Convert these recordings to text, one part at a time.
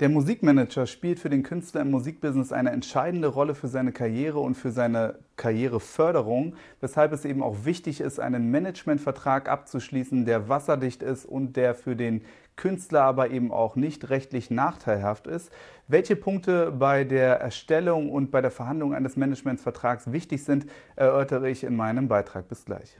Der Musikmanager spielt für den Künstler im Musikbusiness eine entscheidende Rolle für seine Karriere und für seine Karriereförderung, weshalb es eben auch wichtig ist, einen Managementvertrag abzuschließen, der wasserdicht ist und der für den Künstler aber eben auch nicht rechtlich nachteilhaft ist. Welche Punkte bei der Erstellung und bei der Verhandlung eines Managementvertrags wichtig sind, erörtere ich in meinem Beitrag. Bis gleich.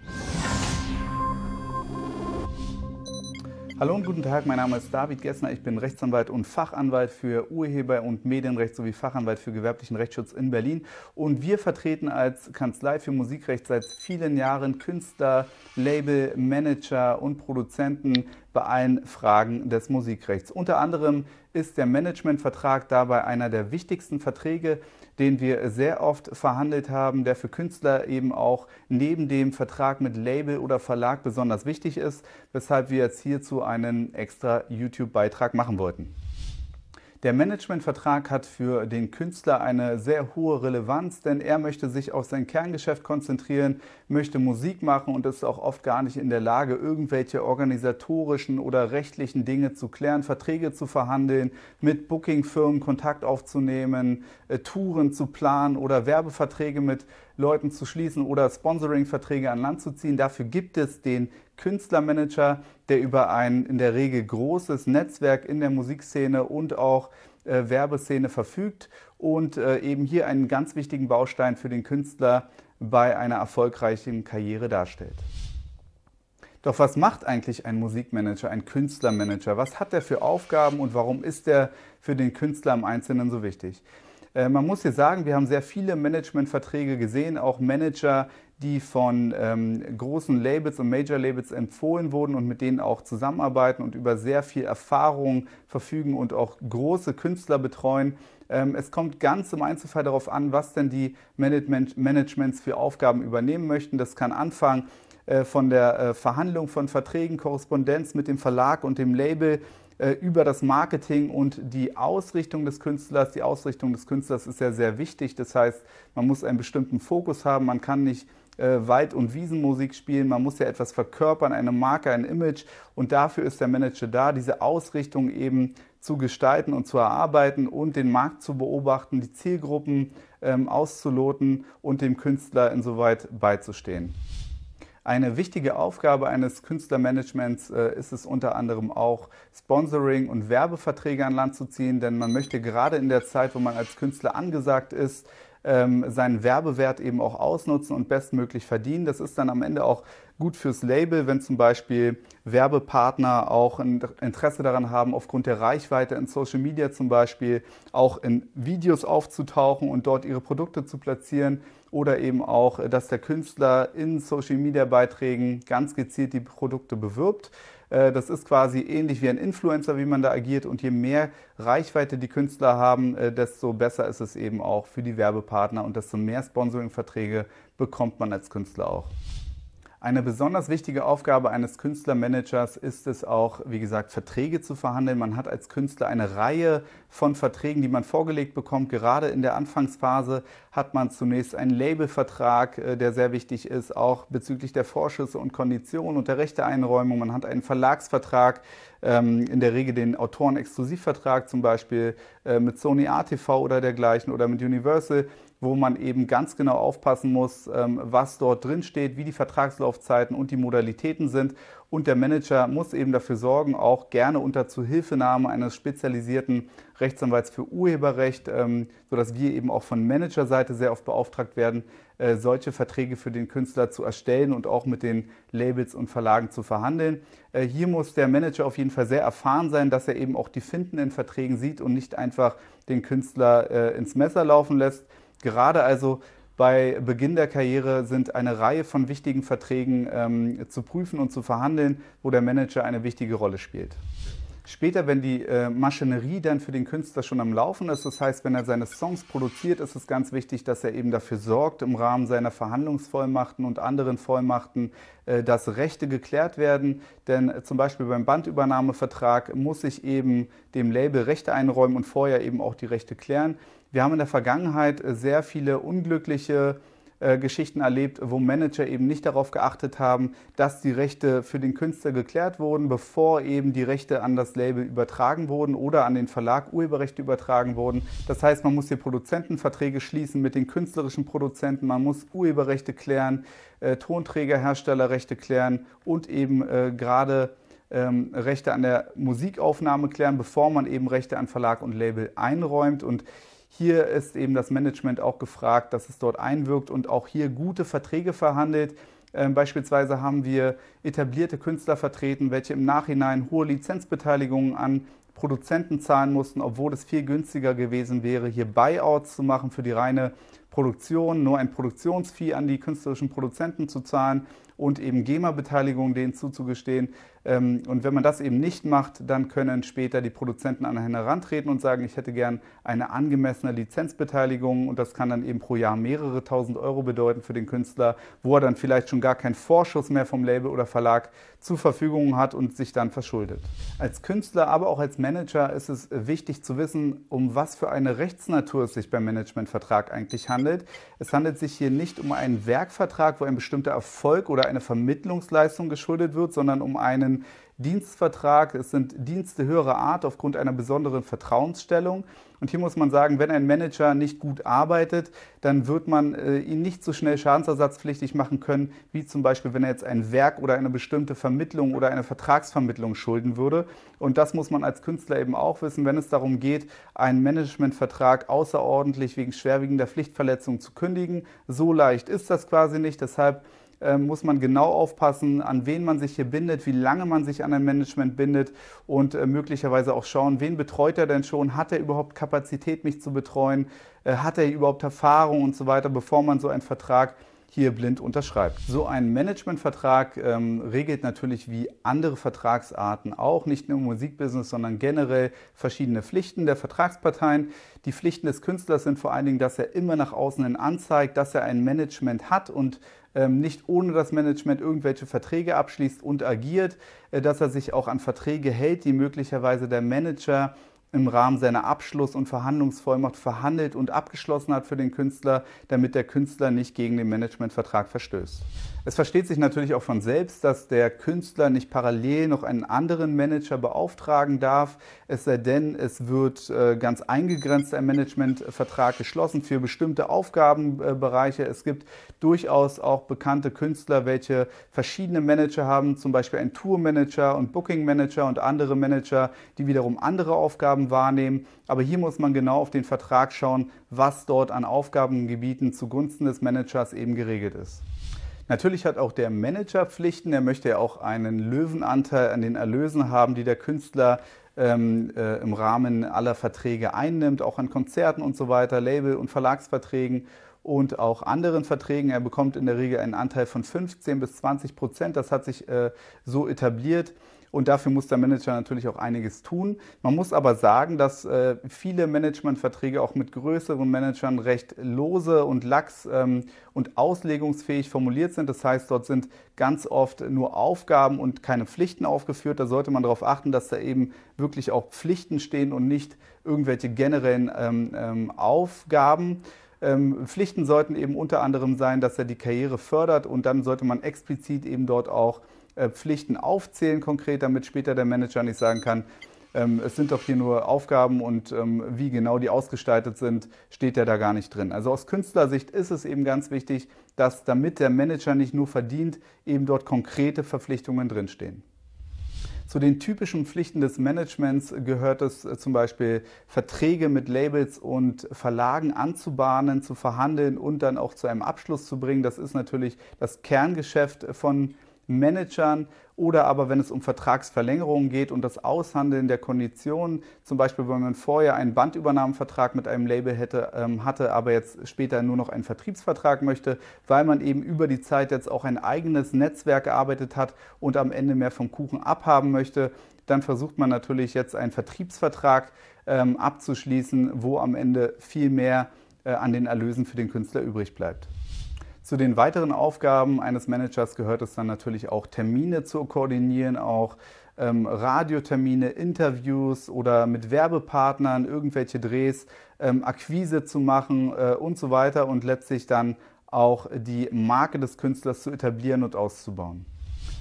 Hallo und guten Tag, mein Name ist David Gessner, ich bin Rechtsanwalt und Fachanwalt für Urheber- und Medienrecht sowie Fachanwalt für gewerblichen Rechtsschutz in Berlin. Und wir vertreten als Kanzlei für Musikrecht seit vielen Jahren Künstler, Label, Manager und Produzenten bei allen Fragen des Musikrechts. Unter anderem ist der Managementvertrag dabei einer der wichtigsten Verträge, den wir sehr oft verhandelt haben, der für Künstler eben auch neben dem Vertrag mit Label oder Verlag besonders wichtig ist, weshalb wir jetzt hierzu einen extra YouTube-Beitrag machen wollten. Der Managementvertrag hat für den Künstler eine sehr hohe Relevanz, denn er möchte sich auf sein Kerngeschäft konzentrieren, möchte Musik machen und ist auch oft gar nicht in der Lage, irgendwelche organisatorischen oder rechtlichen Dinge zu klären, Verträge zu verhandeln, mit Bookingfirmen Kontakt aufzunehmen, äh, Touren zu planen oder Werbeverträge mit Leuten zu schließen oder Sponsoring-Verträge an Land zu ziehen. Dafür gibt es den Künstlermanager, der über ein in der Regel großes Netzwerk in der Musikszene und auch äh, Werbeszene verfügt und äh, eben hier einen ganz wichtigen Baustein für den Künstler bei einer erfolgreichen Karriere darstellt. Doch was macht eigentlich ein Musikmanager, ein Künstlermanager? Was hat er für Aufgaben und warum ist er für den Künstler im Einzelnen so wichtig? Äh, man muss jetzt sagen, wir haben sehr viele Managementverträge gesehen, auch Manager, die von ähm, großen Labels und Major Labels empfohlen wurden und mit denen auch zusammenarbeiten und über sehr viel Erfahrung verfügen und auch große Künstler betreuen. Ähm, es kommt ganz im Einzelfall darauf an, was denn die Management Managements für Aufgaben übernehmen möchten. Das kann anfangen äh, von der äh, Verhandlung von Verträgen, Korrespondenz mit dem Verlag und dem Label äh, über das Marketing und die Ausrichtung des Künstlers. Die Ausrichtung des Künstlers ist ja sehr wichtig. Das heißt, man muss einen bestimmten Fokus haben. Man kann nicht äh, Wald- und Wiesenmusik spielen. Man muss ja etwas verkörpern, eine Marke, ein Image. Und dafür ist der Manager da, diese Ausrichtung eben zu gestalten und zu erarbeiten und den Markt zu beobachten, die Zielgruppen ähm, auszuloten und dem Künstler insoweit beizustehen. Eine wichtige Aufgabe eines Künstlermanagements äh, ist es unter anderem auch, Sponsoring und Werbeverträge an Land zu ziehen, denn man möchte gerade in der Zeit, wo man als Künstler angesagt ist, ähm, seinen Werbewert eben auch ausnutzen und bestmöglich verdienen. Das ist dann am Ende auch gut fürs Label, wenn zum Beispiel Werbepartner auch ein Interesse daran haben, aufgrund der Reichweite in Social Media zum Beispiel auch in Videos aufzutauchen und dort ihre Produkte zu platzieren oder eben auch, äh, dass der Künstler in Social-Media-Beiträgen ganz gezielt die Produkte bewirbt. Äh, das ist quasi ähnlich wie ein Influencer, wie man da agiert. Und je mehr Reichweite die Künstler haben, äh, desto besser ist es eben auch für die Werbepartner und desto mehr Sponsoring-Verträge bekommt man als Künstler auch. Eine besonders wichtige Aufgabe eines Künstlermanagers ist es auch, wie gesagt, Verträge zu verhandeln. Man hat als Künstler eine Reihe von Verträgen, die man vorgelegt bekommt. Gerade in der Anfangsphase hat man zunächst einen Labelvertrag, äh, der sehr wichtig ist, auch bezüglich der Vorschüsse und Konditionen und der Rechteeinräumung. Man hat einen Verlagsvertrag, ähm, in der Regel den Autoren-Exklusivvertrag zum Beispiel äh, mit Sony ATV oder dergleichen oder mit Universal wo man eben ganz genau aufpassen muss, ähm, was dort drin steht, wie die Vertragslaufzeiten und die Modalitäten sind. Und der Manager muss eben dafür sorgen, auch gerne unter Zuhilfenahme eines spezialisierten Rechtsanwalts für Urheberrecht, ähm, sodass wir eben auch von Managerseite sehr oft beauftragt werden, äh, solche Verträge für den Künstler zu erstellen und auch mit den Labels und Verlagen zu verhandeln. Äh, hier muss der Manager auf jeden Fall sehr erfahren sein, dass er eben auch die Finden in Verträgen sieht und nicht einfach den Künstler äh, ins Messer laufen lässt. Gerade also bei Beginn der Karriere sind eine Reihe von wichtigen Verträgen ähm, zu prüfen und zu verhandeln, wo der Manager eine wichtige Rolle spielt. Später, wenn die äh, Maschinerie dann für den Künstler schon am Laufen ist, das heißt, wenn er seine Songs produziert, ist es ganz wichtig, dass er eben dafür sorgt, im Rahmen seiner Verhandlungsvollmachten und anderen Vollmachten, äh, dass Rechte geklärt werden. Denn äh, zum Beispiel beim Bandübernahmevertrag muss ich eben dem Label Rechte einräumen und vorher eben auch die Rechte klären. Wir haben in der Vergangenheit äh, sehr viele unglückliche äh, Geschichten erlebt, wo Manager eben nicht darauf geachtet haben, dass die Rechte für den Künstler geklärt wurden, bevor eben die Rechte an das Label übertragen wurden oder an den Verlag Urheberrechte übertragen wurden. Das heißt, man muss hier Produzentenverträge schließen mit den künstlerischen Produzenten, man muss Urheberrechte klären, äh, Tonträgerherstellerrechte klären und eben äh, gerade ähm, Rechte an der Musikaufnahme klären, bevor man eben Rechte an Verlag und Label einräumt und hier ist eben das Management auch gefragt, dass es dort einwirkt und auch hier gute Verträge verhandelt. Ähm, beispielsweise haben wir etablierte Künstler vertreten, welche im Nachhinein hohe Lizenzbeteiligungen an Produzenten zahlen mussten, obwohl es viel günstiger gewesen wäre, hier Buyouts zu machen für die reine Produktion, nur ein Produktionsfee an die künstlerischen Produzenten zu zahlen und eben GEMA-Beteiligung denen zuzugestehen. Ähm, und wenn man das eben nicht macht, dann können später die Produzenten an einen herantreten und sagen, ich hätte gern eine angemessene Lizenzbeteiligung und das kann dann eben pro Jahr mehrere tausend Euro bedeuten für den Künstler, wo er dann vielleicht schon gar keinen Vorschuss mehr vom Label oder Verlag zur Verfügung hat und sich dann verschuldet. Als Künstler, aber auch als Manager ist es wichtig zu wissen, um was für eine Rechtsnatur es sich beim Managementvertrag eigentlich handelt. Es handelt sich hier nicht um einen Werkvertrag, wo ein bestimmter Erfolg oder sogar eine Vermittlungsleistung geschuldet wird, sondern um einen Dienstvertrag. Es sind Dienste höherer Art aufgrund einer besonderen Vertrauensstellung. Und hier muss man sagen, wenn ein Manager nicht gut arbeitet, dann wird man äh, ihn nicht so schnell schadensersatzpflichtig machen können, wie zum Beispiel, wenn er jetzt ein Werk oder eine bestimmte Vermittlung oder eine Vertragsvermittlung schulden würde. Und das muss man als Künstler eben auch wissen, wenn es darum geht, einen Managementvertrag außerordentlich wegen schwerwiegender Pflichtverletzung zu kündigen. So leicht ist das quasi nicht. Deshalb äh, muss man genau aufpassen, an wen man sich hier bindet, wie lange man sich an ein Management bindet und äh, möglicherweise auch schauen, wen betreut er denn schon, hat er überhaupt Kapazität, mich zu betreuen, äh, hat er überhaupt Erfahrung und so weiter, bevor man so einen Vertrag hier blind unterschreibt. So ein Managementvertrag ähm, regelt natürlich wie andere Vertragsarten auch, nicht nur im Musikbusiness, sondern generell verschiedene Pflichten der Vertragsparteien. Die Pflichten des Künstlers sind vor allen Dingen, dass er immer nach außen hin anzeigt, dass er ein Management hat und ähm, nicht ohne das Management irgendwelche Verträge abschließt und agiert, äh, dass er sich auch an Verträge hält, die möglicherweise der Manager im Rahmen seiner Abschluss- und Verhandlungsvollmacht verhandelt und abgeschlossen hat für den Künstler, damit der Künstler nicht gegen den Managementvertrag verstößt. Es versteht sich natürlich auch von selbst, dass der Künstler nicht parallel noch einen anderen Manager beauftragen darf, es sei denn, es wird äh, ganz eingegrenzt ein Managementvertrag geschlossen für bestimmte Aufgabenbereiche. Es gibt durchaus auch bekannte Künstler, welche verschiedene Manager haben, zum Beispiel ein Tourmanager und Bookingmanager und andere Manager, die wiederum andere Aufgaben wahrnehmen. Aber hier muss man genau auf den Vertrag schauen, was dort an Aufgabengebieten zugunsten des Managers eben geregelt ist. Natürlich hat auch der Manager Pflichten, er möchte ja auch einen Löwenanteil an den Erlösen haben, die der Künstler ähm, äh, im Rahmen aller Verträge einnimmt, auch an Konzerten und so weiter, Label- und Verlagsverträgen und auch anderen Verträgen. Er bekommt in der Regel einen Anteil von 15 bis 20 Prozent. Das hat sich äh, so etabliert. Und dafür muss der Manager natürlich auch einiges tun. Man muss aber sagen, dass äh, viele Managementverträge auch mit größeren Managern recht lose und lax ähm, und auslegungsfähig formuliert sind. Das heißt, dort sind ganz oft nur Aufgaben und keine Pflichten aufgeführt. Da sollte man darauf achten, dass da eben wirklich auch Pflichten stehen und nicht irgendwelche generellen ähm, ähm, Aufgaben. Ähm, Pflichten sollten eben unter anderem sein, dass er die Karriere fördert und dann sollte man explizit eben dort auch äh, Pflichten aufzählen konkret, damit später der Manager nicht sagen kann, ähm, es sind doch hier nur Aufgaben und ähm, wie genau die ausgestaltet sind, steht ja da gar nicht drin. Also aus Künstlersicht ist es eben ganz wichtig, dass damit der Manager nicht nur verdient, eben dort konkrete Verpflichtungen drinstehen. Zu den typischen Pflichten des Managements gehört es äh, zum Beispiel, Verträge mit Labels und Verlagen anzubahnen, zu verhandeln und dann auch zu einem Abschluss zu bringen. Das ist natürlich das Kerngeschäft von Managern oder aber wenn es um Vertragsverlängerungen geht und das Aushandeln der Konditionen, zum Beispiel wenn man vorher einen Bandübernahmevertrag mit einem Label hätte, ähm, hatte, aber jetzt später nur noch einen Vertriebsvertrag möchte, weil man eben über die Zeit jetzt auch ein eigenes Netzwerk gearbeitet hat und am Ende mehr vom Kuchen abhaben möchte, dann versucht man natürlich jetzt einen Vertriebsvertrag ähm, abzuschließen, wo am Ende viel mehr äh, an den Erlösen für den Künstler übrig bleibt. Zu den weiteren Aufgaben eines Managers gehört es dann natürlich auch, Termine zu koordinieren, auch ähm, Radiotermine, Interviews oder mit Werbepartnern irgendwelche Drehs, ähm, Akquise zu machen äh, und so weiter und letztlich dann auch die Marke des Künstlers zu etablieren und auszubauen.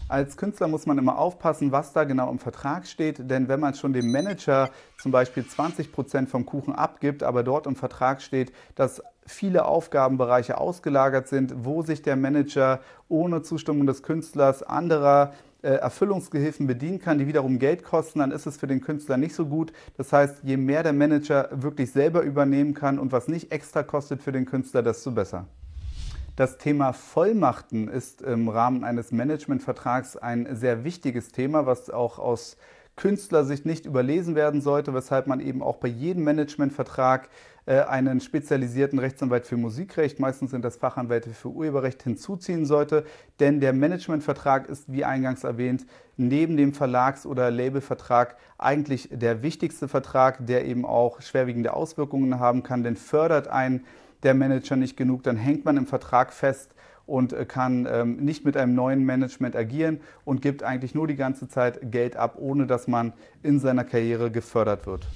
Als Künstler muss man immer aufpassen, was da genau im Vertrag steht, denn wenn man schon dem Manager zum Beispiel 20% Prozent vom Kuchen abgibt, aber dort im Vertrag steht, dass viele Aufgabenbereiche ausgelagert sind, wo sich der Manager ohne Zustimmung des Künstlers anderer äh, Erfüllungsgehilfen bedienen kann, die wiederum Geld kosten, dann ist es für den Künstler nicht so gut. Das heißt, je mehr der Manager wirklich selber übernehmen kann und was nicht extra kostet für den Künstler, desto besser. Das Thema Vollmachten ist im Rahmen eines Managementvertrags ein sehr wichtiges Thema, was auch aus Künstler sich nicht überlesen werden sollte, weshalb man eben auch bei jedem Managementvertrag äh, einen spezialisierten Rechtsanwalt für Musikrecht, meistens sind das Fachanwälte für Urheberrecht, hinzuziehen sollte. Denn der Managementvertrag ist, wie eingangs erwähnt, neben dem Verlags- oder Labelvertrag eigentlich der wichtigste Vertrag, der eben auch schwerwiegende Auswirkungen haben kann. Denn fördert einen der Manager nicht genug, dann hängt man im Vertrag fest und äh, kann ähm, nicht mit einem neuen Management agieren und gibt eigentlich nur die ganze Zeit Geld ab, ohne dass man in seiner Karriere gefördert wird.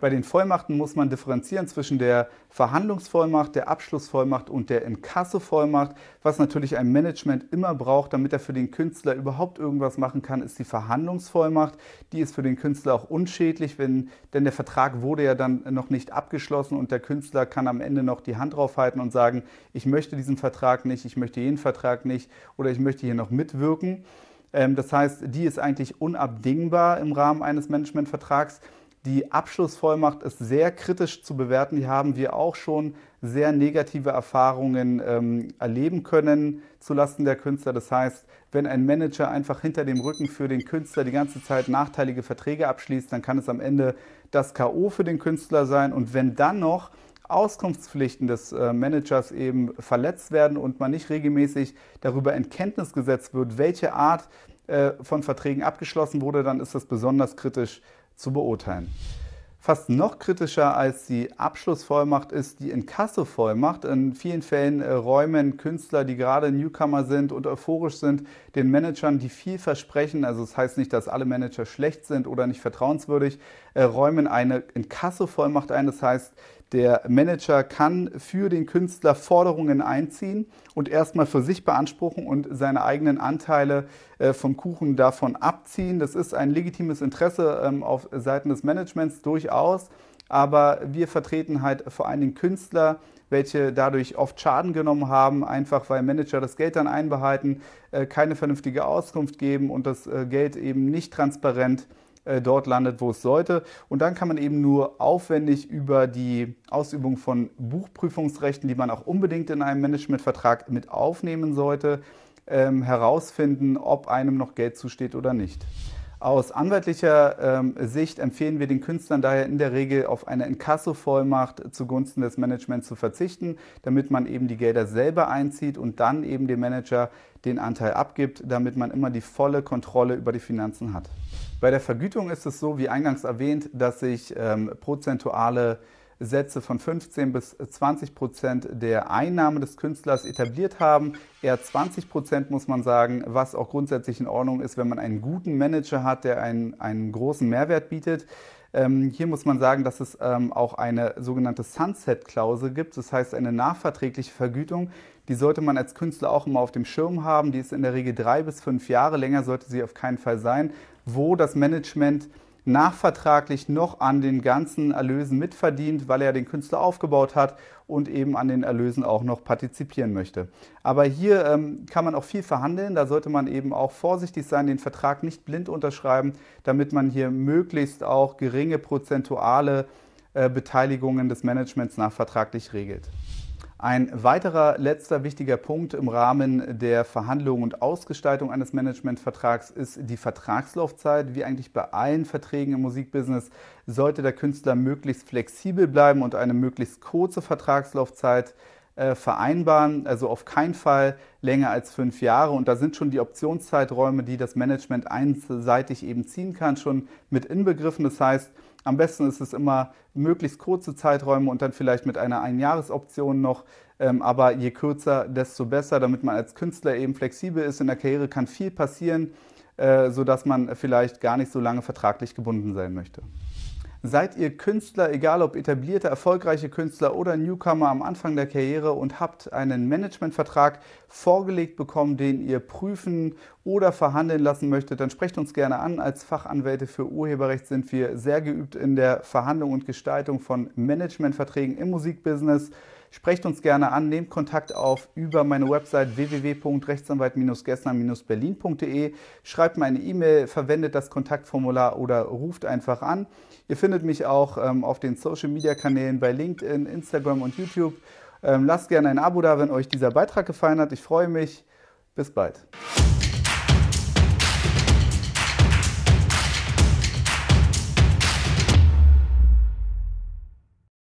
Bei den Vollmachten muss man differenzieren zwischen der Verhandlungsvollmacht, der Abschlussvollmacht und der Inkassovollmacht. Was natürlich ein Management immer braucht, damit er für den Künstler überhaupt irgendwas machen kann, ist die Verhandlungsvollmacht. Die ist für den Künstler auch unschädlich, wenn, denn der Vertrag wurde ja dann noch nicht abgeschlossen und der Künstler kann am Ende noch die Hand draufhalten und sagen, ich möchte diesen Vertrag nicht, ich möchte jeden Vertrag nicht oder ich möchte hier noch mitwirken. Ähm, das heißt, die ist eigentlich unabdingbar im Rahmen eines Managementvertrags. Die Abschlussvollmacht ist sehr kritisch zu bewerten. Hier haben wir auch schon sehr negative Erfahrungen ähm, erleben können zulasten der Künstler. Das heißt, wenn ein Manager einfach hinter dem Rücken für den Künstler die ganze Zeit nachteilige Verträge abschließt, dann kann es am Ende das KO für den Künstler sein. Und wenn dann noch Auskunftspflichten des äh, Managers eben verletzt werden und man nicht regelmäßig darüber in Kenntnis gesetzt wird, welche Art äh, von Verträgen abgeschlossen wurde, dann ist das besonders kritisch zu beurteilen. Fast noch kritischer als die Abschlussvollmacht ist die Inkassovollmacht. In vielen Fällen äh, räumen Künstler, die gerade Newcomer sind und euphorisch sind, den Managern, die viel versprechen, also das heißt nicht, dass alle Manager schlecht sind oder nicht vertrauenswürdig, äh, räumen eine Inkassovollmacht ein. Das heißt, der Manager kann für den Künstler Forderungen einziehen und erstmal für sich beanspruchen und seine eigenen Anteile äh, vom Kuchen davon abziehen. Das ist ein legitimes Interesse ähm, auf Seiten des Managements durchaus, aber wir vertreten halt vor allen Dingen Künstler, welche dadurch oft Schaden genommen haben, einfach weil Manager das Geld dann einbehalten, äh, keine vernünftige Auskunft geben und das äh, Geld eben nicht transparent äh, dort landet, wo es sollte. Und dann kann man eben nur aufwendig über die Ausübung von Buchprüfungsrechten, die man auch unbedingt in einem Managementvertrag mit aufnehmen sollte, ähm, herausfinden, ob einem noch Geld zusteht oder nicht. Aus anwaltlicher ähm, Sicht empfehlen wir den Künstlern daher in der Regel auf eine Inkassovollmacht zugunsten des Managements zu verzichten, damit man eben die Gelder selber einzieht und dann eben dem Manager den Anteil abgibt, damit man immer die volle Kontrolle über die Finanzen hat. Bei der Vergütung ist es so, wie eingangs erwähnt, dass sich ähm, prozentuale Sätze von 15 bis 20 Prozent der Einnahme des Künstlers etabliert haben. Eher 20 Prozent muss man sagen, was auch grundsätzlich in Ordnung ist, wenn man einen guten Manager hat, der einen, einen großen Mehrwert bietet. Ähm, hier muss man sagen, dass es ähm, auch eine sogenannte Sunset-Klausel gibt, das heißt eine nachverträgliche Vergütung. Die sollte man als Künstler auch immer auf dem Schirm haben. Die ist in der Regel drei bis fünf Jahre, länger sollte sie auf keinen Fall sein, wo das Management nachvertraglich noch an den ganzen Erlösen mitverdient, weil er den Künstler aufgebaut hat und eben an den Erlösen auch noch partizipieren möchte. Aber hier ähm, kann man auch viel verhandeln, da sollte man eben auch vorsichtig sein, den Vertrag nicht blind unterschreiben, damit man hier möglichst auch geringe prozentuale äh, Beteiligungen des Managements nachvertraglich regelt. Ein weiterer letzter wichtiger Punkt im Rahmen der Verhandlung und Ausgestaltung eines Managementvertrags ist die Vertragslaufzeit. Wie eigentlich bei allen Verträgen im Musikbusiness sollte der Künstler möglichst flexibel bleiben und eine möglichst kurze Vertragslaufzeit äh, vereinbaren, also auf keinen Fall länger als fünf Jahre. Und da sind schon die Optionszeiträume, die das Management einseitig eben ziehen kann, schon mit inbegriffen. Das heißt, am besten ist es immer möglichst kurze Zeiträume und dann vielleicht mit einer Einjahresoption noch. Ähm, aber je kürzer, desto besser, damit man als Künstler eben flexibel ist. In der Karriere kann viel passieren, äh, sodass man vielleicht gar nicht so lange vertraglich gebunden sein möchte. Seid ihr Künstler, egal ob etablierte, erfolgreiche Künstler oder Newcomer am Anfang der Karriere und habt einen Managementvertrag, vorgelegt bekommen, den ihr prüfen oder verhandeln lassen möchtet, dann sprecht uns gerne an. Als Fachanwälte für Urheberrecht sind wir sehr geübt in der Verhandlung und Gestaltung von Managementverträgen im Musikbusiness. Sprecht uns gerne an, nehmt Kontakt auf über meine Website www.rechtsanwalt-gessner-berlin.de. Schreibt mir eine E-Mail, verwendet das Kontaktformular oder ruft einfach an. Ihr findet mich auch ähm, auf den Social-Media-Kanälen bei LinkedIn, Instagram und YouTube. Ähm, lasst gerne ein Abo da, wenn euch dieser Beitrag gefallen hat. Ich freue mich. Bis bald.